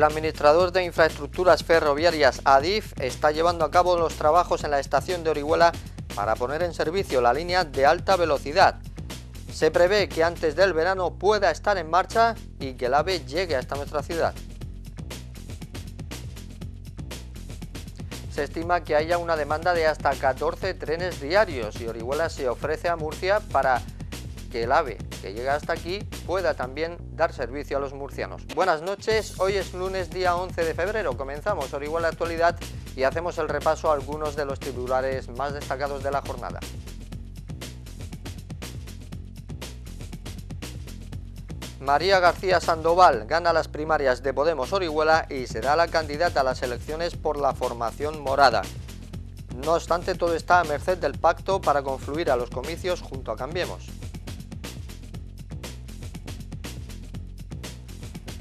El administrador de infraestructuras ferroviarias ADIF está llevando a cabo los trabajos en la estación de Orihuela para poner en servicio la línea de alta velocidad. Se prevé que antes del verano pueda estar en marcha y que el AVE llegue hasta nuestra ciudad. Se estima que haya una demanda de hasta 14 trenes diarios y Orihuela se ofrece a Murcia para que el AVE que llega hasta aquí pueda también dar servicio a los murcianos. Buenas noches, hoy es lunes día 11 de febrero, comenzamos Orihuela Actualidad y hacemos el repaso a algunos de los titulares más destacados de la jornada. María García Sandoval gana las primarias de Podemos Orihuela y será la candidata a las elecciones por la formación morada. No obstante, todo está a merced del pacto para confluir a los comicios junto a Cambiemos.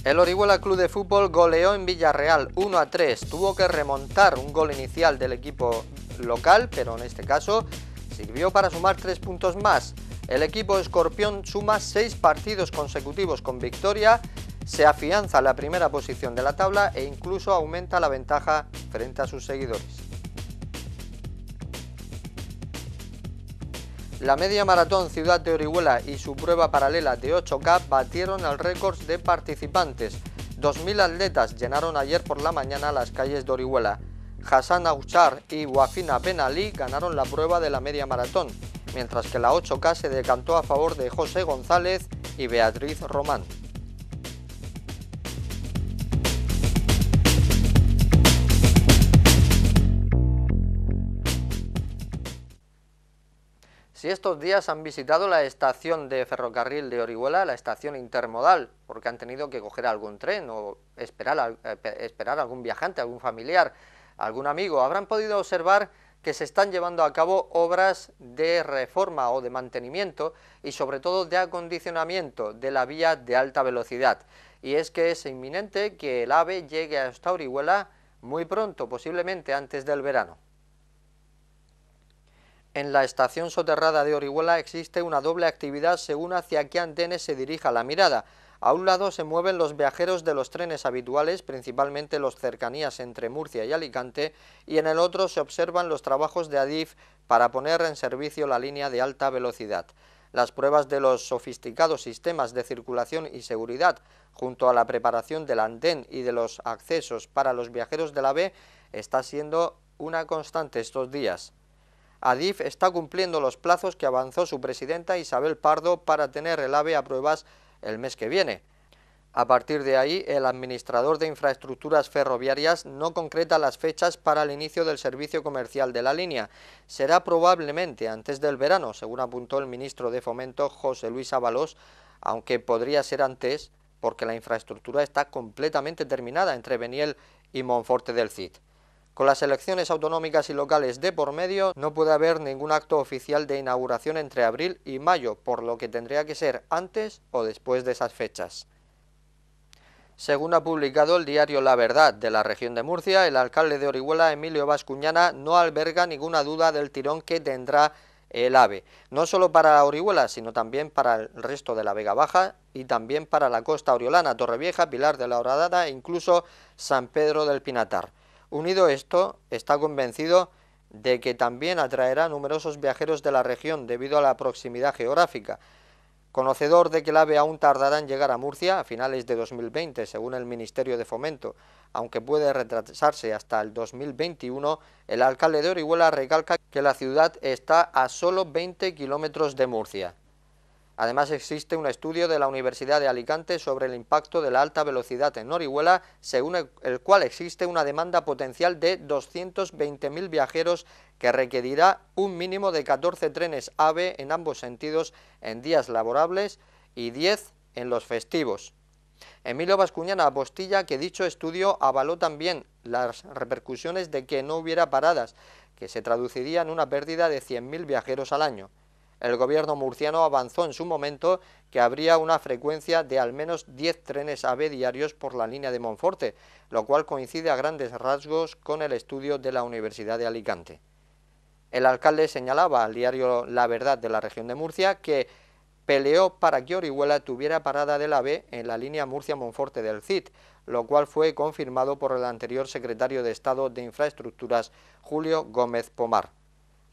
El Orihuela Club de Fútbol goleó en Villarreal 1 a 3. Tuvo que remontar un gol inicial del equipo local, pero en este caso sirvió para sumar tres puntos más. El equipo escorpión suma seis partidos consecutivos con victoria, se afianza la primera posición de la tabla e incluso aumenta la ventaja frente a sus seguidores. La media maratón Ciudad de Orihuela y su prueba paralela de 8K batieron al récord de participantes. 2.000 atletas llenaron ayer por la mañana las calles de Orihuela. Hassan Auchar y Wafina Ben ganaron la prueba de la media maratón, mientras que la 8K se decantó a favor de José González y Beatriz Román. si estos días han visitado la estación de ferrocarril de Orihuela, la estación intermodal, porque han tenido que coger algún tren o esperar, eh, esperar algún viajante, algún familiar, algún amigo, habrán podido observar que se están llevando a cabo obras de reforma o de mantenimiento y sobre todo de acondicionamiento de la vía de alta velocidad. Y es que es inminente que el AVE llegue esta Orihuela muy pronto, posiblemente antes del verano. En la estación soterrada de Orihuela existe una doble actividad según hacia qué andenes se dirija la mirada. A un lado se mueven los viajeros de los trenes habituales, principalmente los cercanías entre Murcia y Alicante, y en el otro se observan los trabajos de Adif para poner en servicio la línea de alta velocidad. Las pruebas de los sofisticados sistemas de circulación y seguridad, junto a la preparación del andén y de los accesos para los viajeros de la B, está siendo una constante estos días. Adif está cumpliendo los plazos que avanzó su presidenta Isabel Pardo para tener el AVE a pruebas el mes que viene. A partir de ahí, el administrador de infraestructuras ferroviarias no concreta las fechas para el inicio del servicio comercial de la línea. Será probablemente antes del verano, según apuntó el ministro de Fomento José Luis Ábalos, aunque podría ser antes porque la infraestructura está completamente terminada entre Beniel y Monforte del Cid. Con las elecciones autonómicas y locales de por medio, no puede haber ningún acto oficial de inauguración entre abril y mayo, por lo que tendría que ser antes o después de esas fechas. Según ha publicado el diario La Verdad de la región de Murcia, el alcalde de Orihuela, Emilio Vascuñana, no alberga ninguna duda del tirón que tendrá el AVE, no solo para Orihuela, sino también para el resto de la Vega Baja y también para la costa oriolana, Torrevieja, Pilar de la Horadada e incluso San Pedro del Pinatar. Unido esto, está convencido de que también atraerá numerosos viajeros de la región debido a la proximidad geográfica. Conocedor de que el AVE aún tardará en llegar a Murcia a finales de 2020, según el Ministerio de Fomento, aunque puede retrasarse hasta el 2021, el alcalde de Orihuela recalca que la ciudad está a solo 20 kilómetros de Murcia. Además existe un estudio de la Universidad de Alicante sobre el impacto de la alta velocidad en Orihuela, según el cual existe una demanda potencial de 220.000 viajeros que requerirá un mínimo de 14 trenes AVE en ambos sentidos en días laborables y 10 en los festivos. Emilio Bascuñana apostilla que dicho estudio avaló también las repercusiones de que no hubiera paradas, que se traduciría en una pérdida de 100.000 viajeros al año. El gobierno murciano avanzó en su momento que habría una frecuencia de al menos 10 trenes AVE diarios por la línea de Monforte, lo cual coincide a grandes rasgos con el estudio de la Universidad de Alicante. El alcalde señalaba al diario La Verdad de la región de Murcia que peleó para que Orihuela tuviera parada del AVE en la línea Murcia-Monforte del Cid, lo cual fue confirmado por el anterior secretario de Estado de Infraestructuras, Julio Gómez Pomar.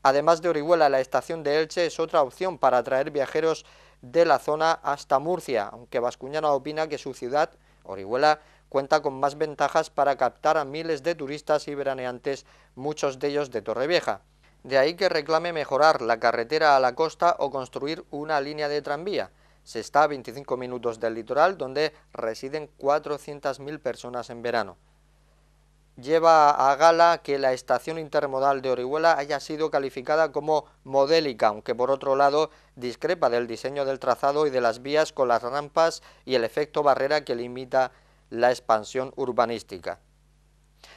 Además de Orihuela, la estación de Elche es otra opción para atraer viajeros de la zona hasta Murcia, aunque Vascuñana opina que su ciudad, Orihuela, cuenta con más ventajas para captar a miles de turistas y veraneantes, muchos de ellos de Torrevieja. De ahí que reclame mejorar la carretera a la costa o construir una línea de tranvía. Se está a 25 minutos del litoral, donde residen 400.000 personas en verano lleva a gala que la estación intermodal de Orihuela haya sido calificada como modélica, aunque por otro lado discrepa del diseño del trazado y de las vías con las rampas y el efecto barrera que limita la expansión urbanística.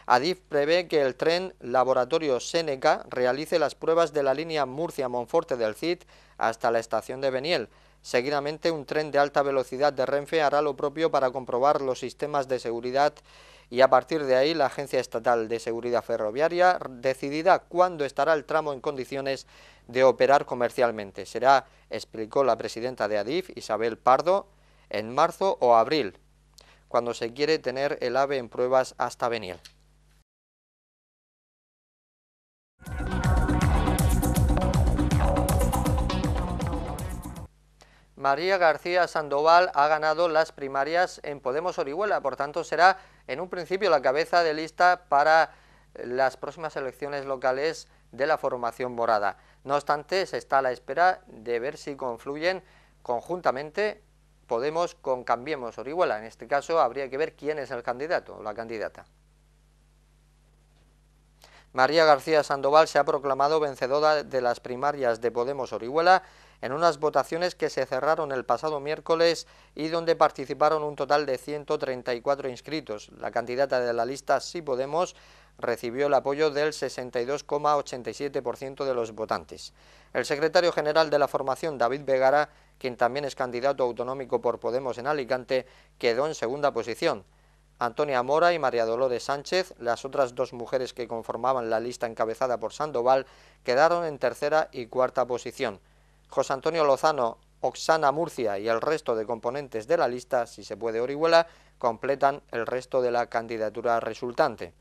Adif prevé que el tren Laboratorio Seneca realice las pruebas de la línea Murcia-Monforte del CID hasta la estación de Beniel. Seguidamente, un tren de alta velocidad de Renfe hará lo propio para comprobar los sistemas de seguridad y a partir de ahí la Agencia Estatal de Seguridad Ferroviaria decidirá cuándo estará el tramo en condiciones de operar comercialmente. Será, explicó la presidenta de ADIF, Isabel Pardo, en marzo o abril, cuando se quiere tener el AVE en pruebas hasta venir. María García Sandoval ha ganado las primarias en Podemos Orihuela, por tanto será en un principio la cabeza de lista para eh, las próximas elecciones locales de la formación morada. No obstante, se está a la espera de ver si confluyen conjuntamente Podemos con Cambiemos Orihuela. En este caso habría que ver quién es el candidato o la candidata. María García Sandoval se ha proclamado vencedora de las primarias de Podemos Orihuela en unas votaciones que se cerraron el pasado miércoles y donde participaron un total de 134 inscritos. La candidata de la lista Sí Podemos recibió el apoyo del 62,87% de los votantes. El secretario general de la formación, David Vegara, quien también es candidato autonómico por Podemos en Alicante, quedó en segunda posición. Antonia Mora y María Dolores Sánchez, las otras dos mujeres que conformaban la lista encabezada por Sandoval, quedaron en tercera y cuarta posición. José Antonio Lozano, Oxana Murcia y el resto de componentes de la lista, si se puede Orihuela, completan el resto de la candidatura resultante.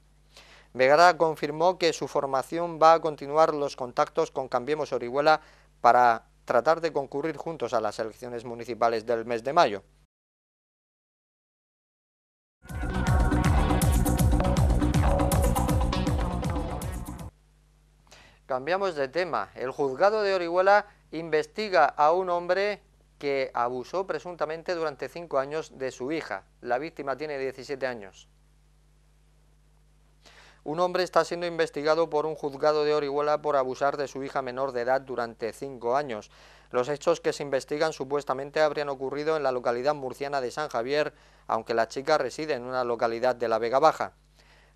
Vegara confirmó que su formación va a continuar los contactos con Cambiemos Orihuela para tratar de concurrir juntos a las elecciones municipales del mes de mayo. Cambiamos de tema. El juzgado de Orihuela investiga a un hombre que abusó presuntamente durante cinco años de su hija. La víctima tiene 17 años. Un hombre está siendo investigado por un juzgado de Orihuela por abusar de su hija menor de edad durante cinco años. Los hechos que se investigan supuestamente habrían ocurrido en la localidad murciana de San Javier, aunque la chica reside en una localidad de la Vega Baja.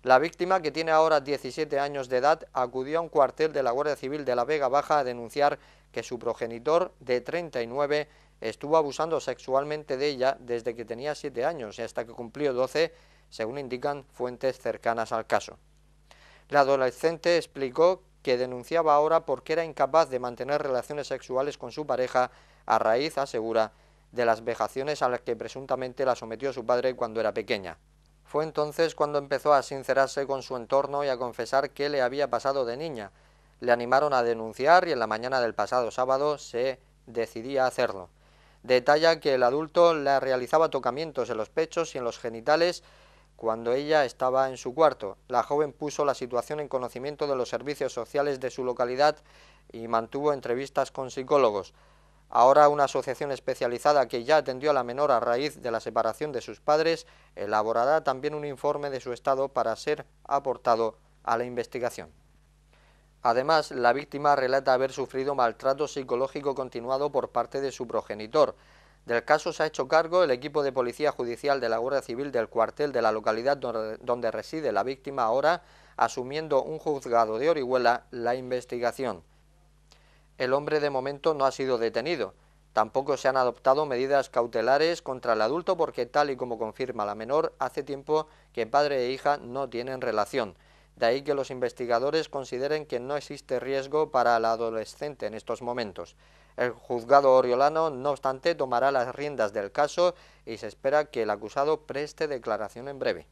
La víctima, que tiene ahora 17 años de edad, acudió a un cuartel de la Guardia Civil de la Vega Baja a denunciar que su progenitor de 39 estuvo abusando sexualmente de ella desde que tenía 7 años y hasta que cumplió 12, según indican fuentes cercanas al caso. La adolescente explicó que denunciaba ahora porque era incapaz de mantener relaciones sexuales con su pareja a raíz, asegura, de las vejaciones a las que presuntamente la sometió su padre cuando era pequeña. Fue entonces cuando empezó a sincerarse con su entorno y a confesar qué le había pasado de niña, le animaron a denunciar y en la mañana del pasado sábado se decidía hacerlo. Detalla que el adulto le realizaba tocamientos en los pechos y en los genitales cuando ella estaba en su cuarto. La joven puso la situación en conocimiento de los servicios sociales de su localidad y mantuvo entrevistas con psicólogos. Ahora una asociación especializada que ya atendió a la menor a raíz de la separación de sus padres elaborará también un informe de su estado para ser aportado a la investigación. Además, la víctima relata haber sufrido maltrato psicológico continuado por parte de su progenitor. Del caso se ha hecho cargo el equipo de policía judicial de la Guardia Civil del cuartel de la localidad donde reside la víctima ahora, asumiendo un juzgado de Orihuela la investigación. El hombre de momento no ha sido detenido. Tampoco se han adoptado medidas cautelares contra el adulto porque tal y como confirma la menor, hace tiempo que padre e hija no tienen relación. De ahí que los investigadores consideren que no existe riesgo para la adolescente en estos momentos. El juzgado oriolano, no obstante, tomará las riendas del caso y se espera que el acusado preste declaración en breve.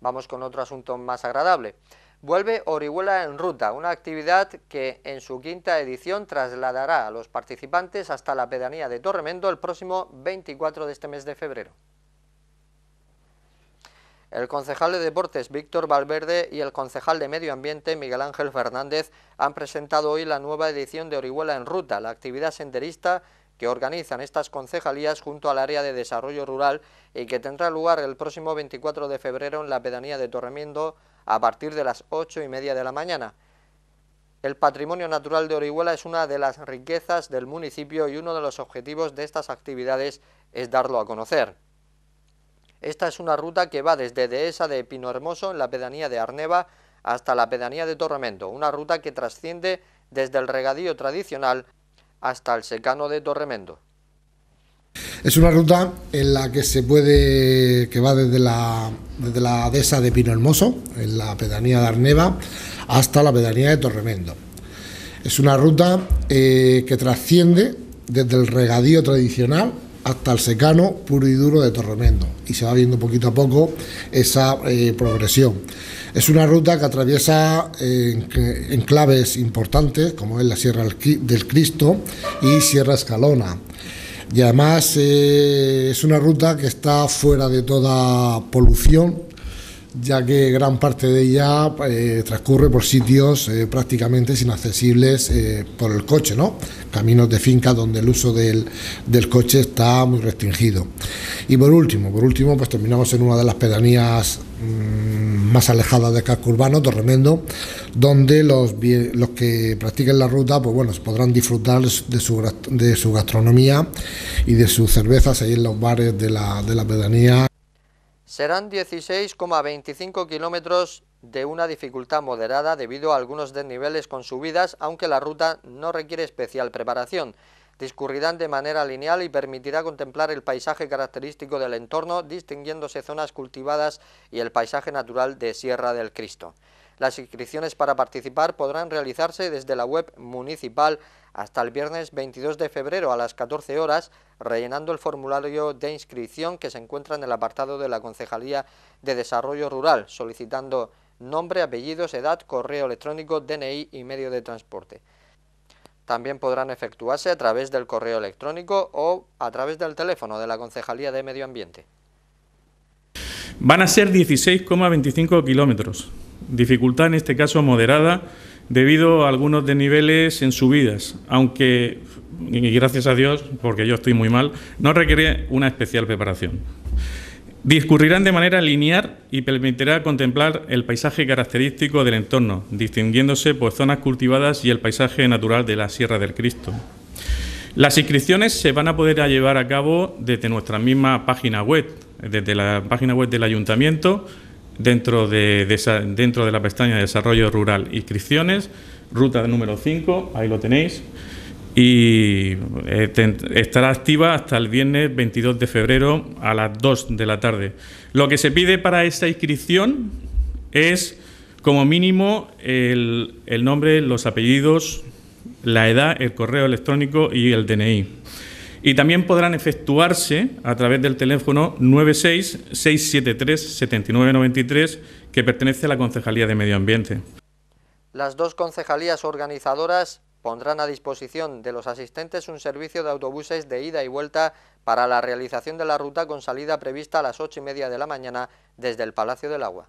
Vamos con otro asunto más agradable. Vuelve Orihuela en Ruta, una actividad que en su quinta edición trasladará a los participantes hasta la pedanía de Torremendo el próximo 24 de este mes de febrero. El concejal de Deportes Víctor Valverde y el concejal de Medio Ambiente Miguel Ángel Fernández han presentado hoy la nueva edición de Orihuela en Ruta, la actividad senderista que organizan estas concejalías junto al Área de Desarrollo Rural y que tendrá lugar el próximo 24 de febrero en la pedanía de Torremendo, a partir de las ocho y media de la mañana. El patrimonio natural de Orihuela es una de las riquezas del municipio y uno de los objetivos de estas actividades es darlo a conocer. Esta es una ruta que va desde Dehesa de Pino Hermoso en la pedanía de Arneva hasta la pedanía de Torremendo, una ruta que trasciende desde el regadío tradicional hasta el secano de Torremendo. Es una ruta en la que se puede, que va desde la, desde dehesa de Pino Hermoso, en la pedanía de Arneva, hasta la pedanía de Torremendo. Es una ruta eh, que trasciende desde el regadío tradicional hasta el secano puro y duro de Torremendo y se va viendo poquito a poco esa eh, progresión. Es una ruta que atraviesa eh, enclaves importantes como es la Sierra del Cristo y Sierra Escalona y además eh, es una ruta que está fuera de toda polución, ya que gran parte de ella eh, transcurre por sitios eh, prácticamente inaccesibles por el coche, ¿no? Caminos de finca donde el uso del, coche está muy restringido. Y por último, por último, pues terminamos en una de las pedanías mm, más alejada de casco urbano, Torremendo, donde los, los que practiquen la ruta pues bueno, podrán disfrutar de su, de su gastronomía y de sus cervezas ahí en los bares de la, de la pedanía. Serán 16,25 kilómetros de una dificultad moderada debido a algunos desniveles con subidas, aunque la ruta no requiere especial preparación discurrirán de manera lineal y permitirá contemplar el paisaje característico del entorno, distinguiéndose zonas cultivadas y el paisaje natural de Sierra del Cristo. Las inscripciones para participar podrán realizarse desde la web municipal hasta el viernes 22 de febrero a las 14 horas, rellenando el formulario de inscripción que se encuentra en el apartado de la Concejalía de Desarrollo Rural, solicitando nombre, apellidos, edad, correo electrónico, DNI y medio de transporte también podrán efectuarse a través del correo electrónico o a través del teléfono de la Concejalía de Medio Ambiente. Van a ser 16,25 kilómetros. Dificultad en este caso moderada debido a algunos desniveles en subidas, aunque, y gracias a Dios, porque yo estoy muy mal, no requiere una especial preparación. Discurrirán de manera lineal y permitirá contemplar el paisaje característico del entorno, distinguiéndose por zonas cultivadas y el paisaje natural de la Sierra del Cristo. Las inscripciones se van a poder llevar a cabo desde nuestra misma página web, desde la página web del Ayuntamiento, dentro de, dentro de la pestaña de Desarrollo Rural Inscripciones, ruta número 5, ahí lo tenéis y eh, estará activa hasta el viernes 22 de febrero a las 2 de la tarde. Lo que se pide para esta inscripción es como mínimo el, el nombre, los apellidos, la edad, el correo electrónico y el DNI. Y también podrán efectuarse a través del teléfono 96673-7993 que pertenece a la Concejalía de Medio Ambiente. Las dos concejalías organizadoras pondrán a disposición de los asistentes un servicio de autobuses de ida y vuelta para la realización de la ruta con salida prevista a las ocho y media de la mañana desde el Palacio del Agua.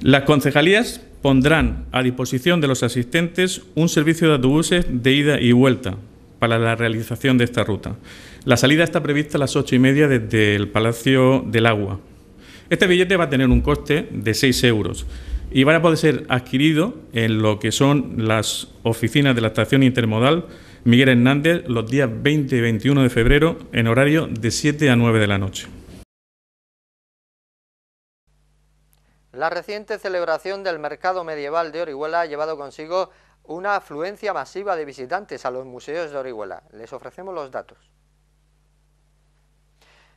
Las concejalías pondrán a disposición de los asistentes un servicio de autobuses de ida y vuelta para la realización de esta ruta. La salida está prevista a las ocho y media desde el Palacio del Agua. Este billete va a tener un coste de 6 euros y van a poder ser adquiridos en lo que son las oficinas de la estación intermodal Miguel Hernández los días 20 y 21 de febrero en horario de 7 a 9 de la noche. La reciente celebración del mercado medieval de Orihuela ha llevado consigo una afluencia masiva de visitantes a los museos de Orihuela. Les ofrecemos los datos.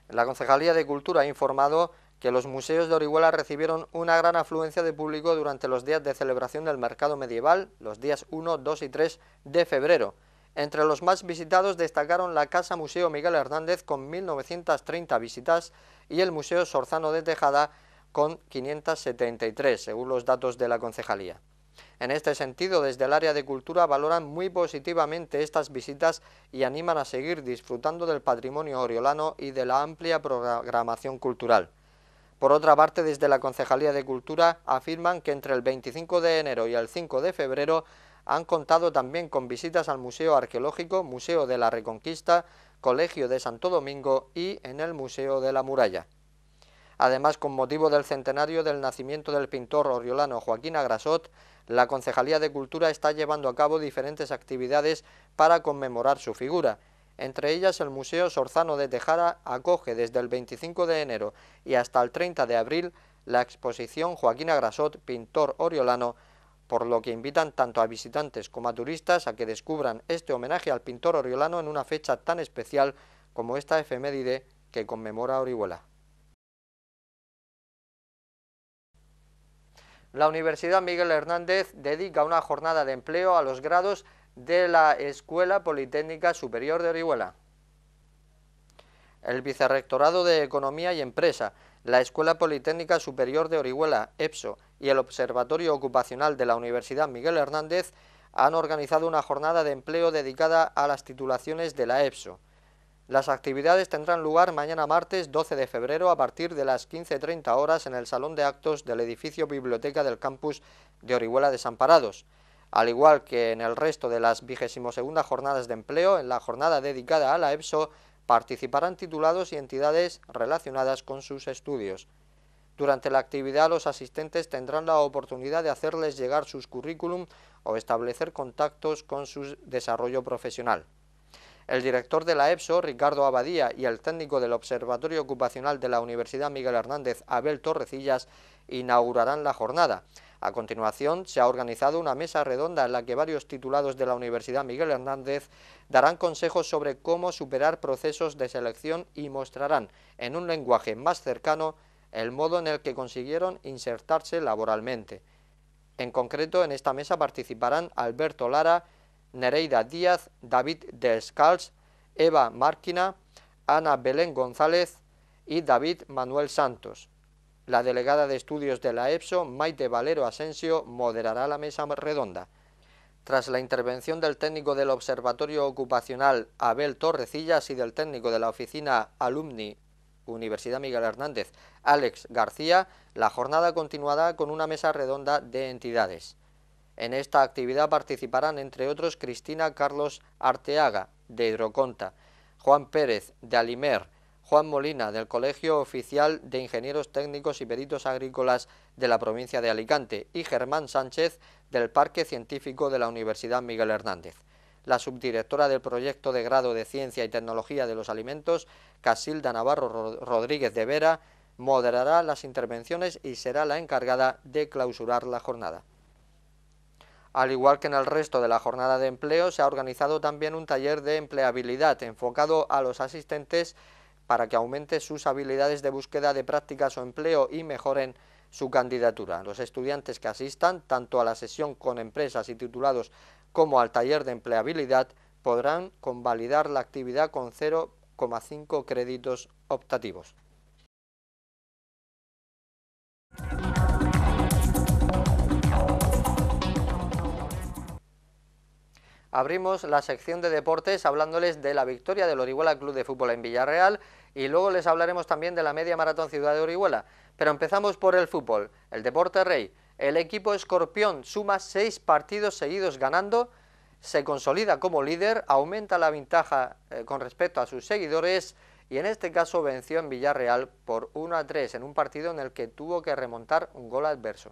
La Concejalía de Cultura ha informado que los museos de Orihuela recibieron una gran afluencia de público durante los días de celebración del mercado medieval, los días 1, 2 y 3 de febrero. Entre los más visitados destacaron la Casa Museo Miguel Hernández con 1.930 visitas y el Museo Sorzano de Tejada con 573, según los datos de la concejalía. En este sentido, desde el área de cultura valoran muy positivamente estas visitas y animan a seguir disfrutando del patrimonio oriolano y de la amplia programación cultural. Por otra parte, desde la Concejalía de Cultura afirman que entre el 25 de enero y el 5 de febrero han contado también con visitas al Museo Arqueológico, Museo de la Reconquista, Colegio de Santo Domingo y en el Museo de la Muralla. Además, con motivo del centenario del nacimiento del pintor oriolano Joaquín Agrasot, la Concejalía de Cultura está llevando a cabo diferentes actividades para conmemorar su figura. Entre ellas, el Museo Sorzano de Tejada acoge desde el 25 de enero y hasta el 30 de abril la exposición Joaquín Agrasot, pintor oriolano, por lo que invitan tanto a visitantes como a turistas a que descubran este homenaje al pintor oriolano en una fecha tan especial como esta efeméride que conmemora Orihuela. La Universidad Miguel Hernández dedica una jornada de empleo a los grados de la Escuela Politécnica Superior de Orihuela, el Vicerrectorado de Economía y Empresa, la Escuela Politécnica Superior de Orihuela, EPSO, y el Observatorio Ocupacional de la Universidad Miguel Hernández han organizado una jornada de empleo dedicada a las titulaciones de la EPSO. Las actividades tendrán lugar mañana martes 12 de febrero a partir de las 15.30 horas en el Salón de Actos del edificio Biblioteca del Campus de Orihuela Desamparados al igual que en el resto de las 22 jornadas de empleo, en la jornada dedicada a la EPSO participarán titulados y entidades relacionadas con sus estudios. Durante la actividad los asistentes tendrán la oportunidad de hacerles llegar sus currículum o establecer contactos con su desarrollo profesional. El director de la EPSO, Ricardo Abadía, y el técnico del Observatorio Ocupacional de la Universidad Miguel Hernández, Abel Torrecillas, inaugurarán la jornada. A continuación, se ha organizado una mesa redonda en la que varios titulados de la Universidad Miguel Hernández darán consejos sobre cómo superar procesos de selección y mostrarán, en un lenguaje más cercano, el modo en el que consiguieron insertarse laboralmente. En concreto, en esta mesa participarán Alberto Lara, Nereida Díaz, David Descalz, Eva Márquina, Ana Belén González y David Manuel Santos. La delegada de estudios de la EPSO, Maite Valero Asensio, moderará la mesa redonda. Tras la intervención del técnico del Observatorio Ocupacional Abel Torrecillas y del técnico de la oficina Alumni Universidad Miguel Hernández, Alex García, la jornada continuará con una mesa redonda de entidades. En esta actividad participarán, entre otros, Cristina Carlos Arteaga, de Hidroconta, Juan Pérez, de Alimer, Juan Molina, del Colegio Oficial de Ingenieros Técnicos y Peritos Agrícolas de la provincia de Alicante, y Germán Sánchez, del Parque Científico de la Universidad Miguel Hernández. La subdirectora del proyecto de grado de Ciencia y Tecnología de los Alimentos, Casilda Navarro Rodríguez de Vera, moderará las intervenciones y será la encargada de clausurar la jornada. Al igual que en el resto de la jornada de empleo, se ha organizado también un taller de empleabilidad enfocado a los asistentes para que aumente sus habilidades de búsqueda de prácticas o empleo y mejoren su candidatura. Los estudiantes que asistan tanto a la sesión con empresas y titulados como al taller de empleabilidad podrán convalidar la actividad con 0,5 créditos optativos. abrimos la sección de deportes hablándoles de la victoria del Orihuela Club de Fútbol en Villarreal y luego les hablaremos también de la media maratón Ciudad de Orihuela. Pero empezamos por el fútbol, el deporte rey. El equipo escorpión suma seis partidos seguidos ganando, se consolida como líder, aumenta la ventaja eh, con respecto a sus seguidores y en este caso venció en Villarreal por 1 a 3 en un partido en el que tuvo que remontar un gol adverso.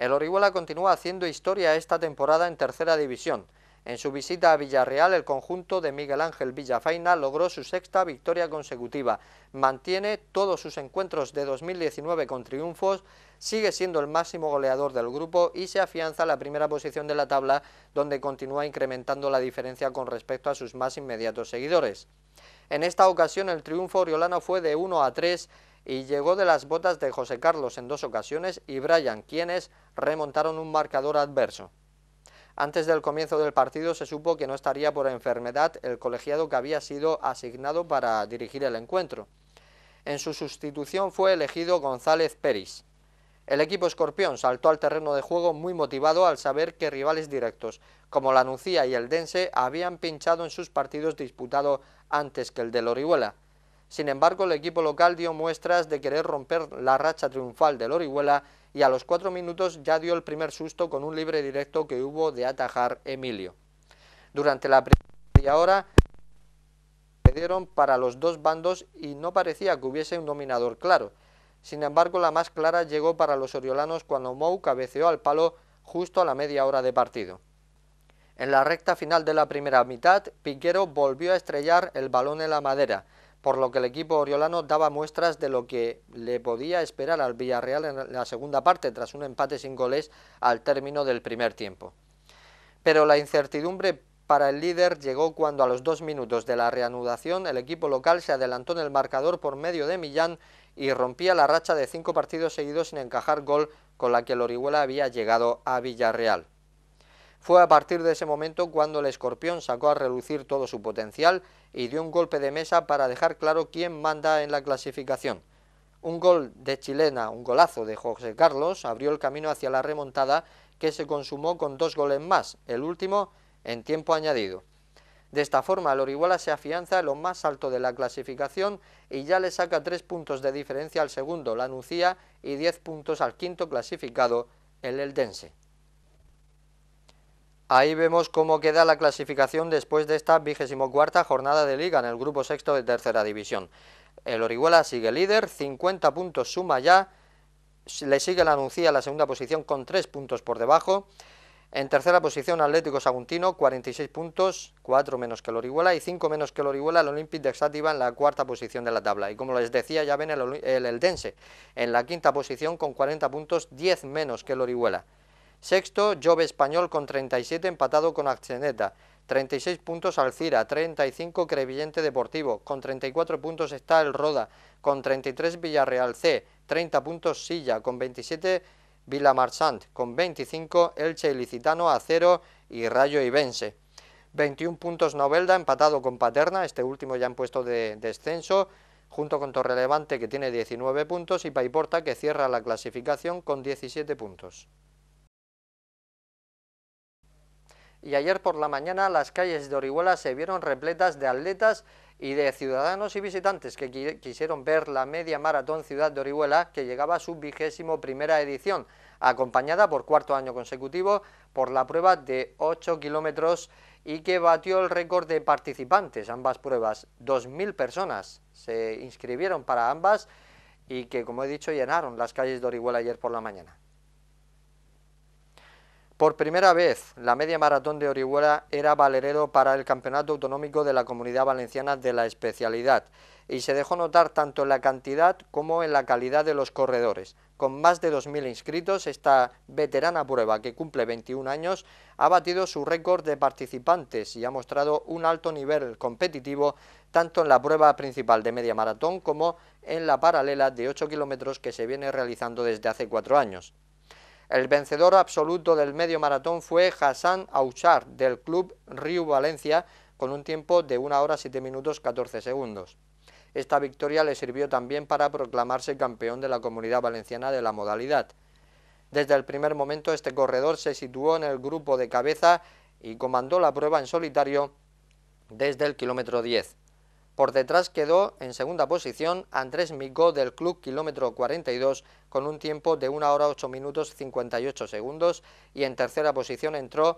El Orihuela continúa haciendo historia esta temporada en tercera división. En su visita a Villarreal, el conjunto de Miguel Ángel Villafaina logró su sexta victoria consecutiva. Mantiene todos sus encuentros de 2019 con triunfos, sigue siendo el máximo goleador del grupo y se afianza la primera posición de la tabla, donde continúa incrementando la diferencia con respecto a sus más inmediatos seguidores. En esta ocasión el triunfo oriolano fue de 1 a 3 y llegó de las botas de José Carlos en dos ocasiones y Bryan, quienes remontaron un marcador adverso. Antes del comienzo del partido se supo que no estaría por enfermedad el colegiado que había sido asignado para dirigir el encuentro. En su sustitución fue elegido González Peris. El equipo escorpión saltó al terreno de juego muy motivado al saber que rivales directos, como la Nucía y el Dense, habían pinchado en sus partidos disputados antes que el de Orihuela. Sin embargo, el equipo local dio muestras de querer romper la racha triunfal del Orihuela y a los cuatro minutos ya dio el primer susto con un libre directo que hubo de atajar Emilio. Durante la primera hora dieron para los dos bandos y no parecía que hubiese un dominador claro. Sin embargo, la más clara llegó para los oriolanos cuando Mou cabeceó al palo justo a la media hora de partido. En la recta final de la primera mitad, Piquero volvió a estrellar el balón en la madera, por lo que el equipo oriolano daba muestras de lo que le podía esperar al Villarreal en la segunda parte, tras un empate sin goles al término del primer tiempo. Pero la incertidumbre para el líder llegó cuando a los dos minutos de la reanudación el equipo local se adelantó en el marcador por medio de Millán y rompía la racha de cinco partidos seguidos sin encajar gol con la que el Orihuela había llegado a Villarreal. Fue a partir de ese momento cuando el escorpión sacó a relucir todo su potencial y dio un golpe de mesa para dejar claro quién manda en la clasificación. Un gol de chilena, un golazo de José Carlos, abrió el camino hacia la remontada que se consumó con dos goles más, el último en tiempo añadido. De esta forma, el Orihuela se afianza en lo más alto de la clasificación y ya le saca tres puntos de diferencia al segundo, la Nucía, y diez puntos al quinto clasificado, el Eldense. Ahí vemos cómo queda la clasificación después de esta vigésimo cuarta jornada de liga en el grupo sexto de tercera división. El Orihuela sigue líder, 50 puntos suma ya, le sigue la Anuncia en la segunda posición con 3 puntos por debajo. En tercera posición Atlético Saguntino, 46 puntos, 4 menos que el Orihuela y 5 menos que el Orihuela, el Olympic de en la cuarta posición de la tabla. Y como les decía, ya ven el, el Eldense en la quinta posición con 40 puntos, 10 menos que el Orihuela. Sexto, Jove Español con 37 empatado con y 36 puntos Alcira, 35 Crevillente Deportivo, con 34 puntos está el Roda, con 33 Villarreal C, 30 puntos Silla, con 27 Villamarchant, con 25 Elche Licitano a cero y Rayo Ibense. 21 puntos Novelda, empatado con Paterna, este último ya en puesto de descenso, junto con Torrelevante que tiene 19 puntos y Paiporta que cierra la clasificación con 17 puntos. y ayer por la mañana las calles de Orihuela se vieron repletas de atletas y de ciudadanos y visitantes que quisieron ver la media maratón Ciudad de Orihuela que llegaba a su vigésimo primera edición, acompañada por cuarto año consecutivo por la prueba de 8 kilómetros y que batió el récord de participantes ambas pruebas. 2.000 personas se inscribieron para ambas y que, como he dicho, llenaron las calles de Orihuela ayer por la mañana. Por primera vez, la media maratón de Orihuela era valerero para el Campeonato Autonómico de la Comunidad Valenciana de la especialidad y se dejó notar tanto en la cantidad como en la calidad de los corredores. Con más de 2.000 inscritos, esta veterana prueba que cumple 21 años ha batido su récord de participantes y ha mostrado un alto nivel competitivo tanto en la prueba principal de media maratón como en la paralela de 8 kilómetros que se viene realizando desde hace cuatro años. El vencedor absoluto del medio maratón fue Hassan Auchar del Club Río Valencia con un tiempo de 1 hora 7 minutos 14 segundos. Esta victoria le sirvió también para proclamarse campeón de la comunidad valenciana de la modalidad. Desde el primer momento este corredor se situó en el grupo de cabeza y comandó la prueba en solitario desde el kilómetro 10. Por detrás quedó en segunda posición Andrés Migó del Club Kilómetro 42 con un tiempo de 1 hora 8 minutos 58 segundos y en tercera posición entró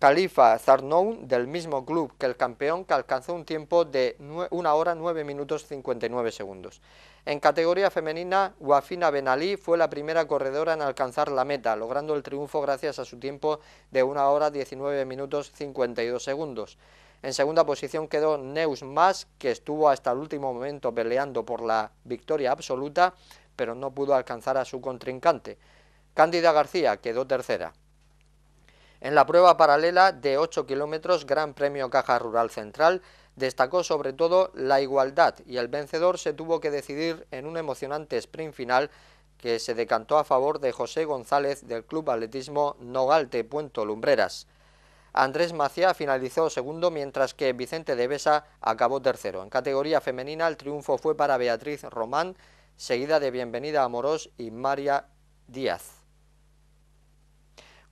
Khalifa Zarnoun del mismo club que el campeón que alcanzó un tiempo de 1 hora 9 minutos 59 segundos. En categoría femenina, Wafina Benalí fue la primera corredora en alcanzar la meta, logrando el triunfo gracias a su tiempo de 1 hora 19 minutos 52 segundos. En segunda posición quedó Neus Mas, que estuvo hasta el último momento peleando por la victoria absoluta, pero no pudo alcanzar a su contrincante. Cándida García quedó tercera. En la prueba paralela de 8 kilómetros Gran Premio Caja Rural Central destacó sobre todo la igualdad y el vencedor se tuvo que decidir en un emocionante sprint final que se decantó a favor de José González del Club Atletismo Nogalte Puento Lumbreras. Andrés Maciá finalizó segundo, mientras que Vicente de Besa acabó tercero. En categoría femenina, el triunfo fue para Beatriz Román, seguida de Bienvenida Amorós y María Díaz.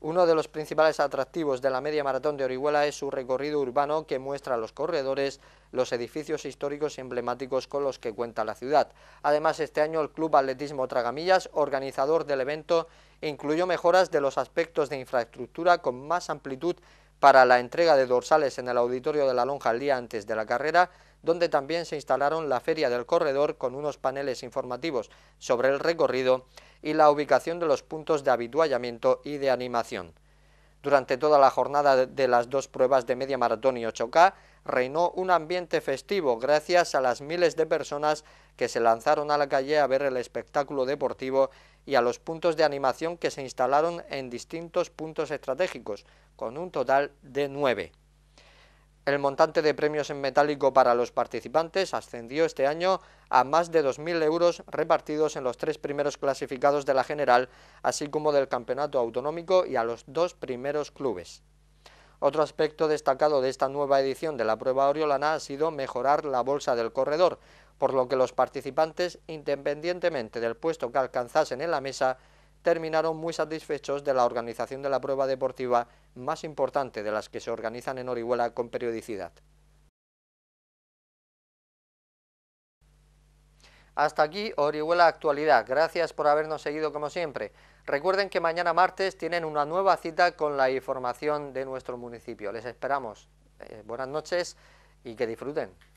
Uno de los principales atractivos de la media maratón de Orihuela es su recorrido urbano que muestra a los corredores, los edificios históricos emblemáticos con los que cuenta la ciudad. Además, este año el Club Atletismo Tragamillas, organizador del evento, incluyó mejoras de los aspectos de infraestructura con más amplitud para la entrega de dorsales en el auditorio de la Lonja el día antes de la carrera, donde también se instalaron la Feria del Corredor con unos paneles informativos sobre el recorrido y la ubicación de los puntos de habituallamiento y de animación. Durante toda la jornada de las dos pruebas de media maratón y 8K, reinó un ambiente festivo gracias a las miles de personas que se lanzaron a la calle a ver el espectáculo deportivo y a los puntos de animación que se instalaron en distintos puntos estratégicos, con un total de nueve. El montante de premios en metálico para los participantes ascendió este año a más de 2.000 euros repartidos en los tres primeros clasificados de la general, así como del campeonato autonómico y a los dos primeros clubes. Otro aspecto destacado de esta nueva edición de la prueba oriolana ha sido mejorar la bolsa del corredor, por lo que los participantes, independientemente del puesto que alcanzasen en la mesa, terminaron muy satisfechos de la organización de la prueba deportiva más importante de las que se organizan en Orihuela con periodicidad. Hasta aquí Orihuela Actualidad. Gracias por habernos seguido como siempre. Recuerden que mañana martes tienen una nueva cita con la información de nuestro municipio. Les esperamos. Eh, buenas noches y que disfruten.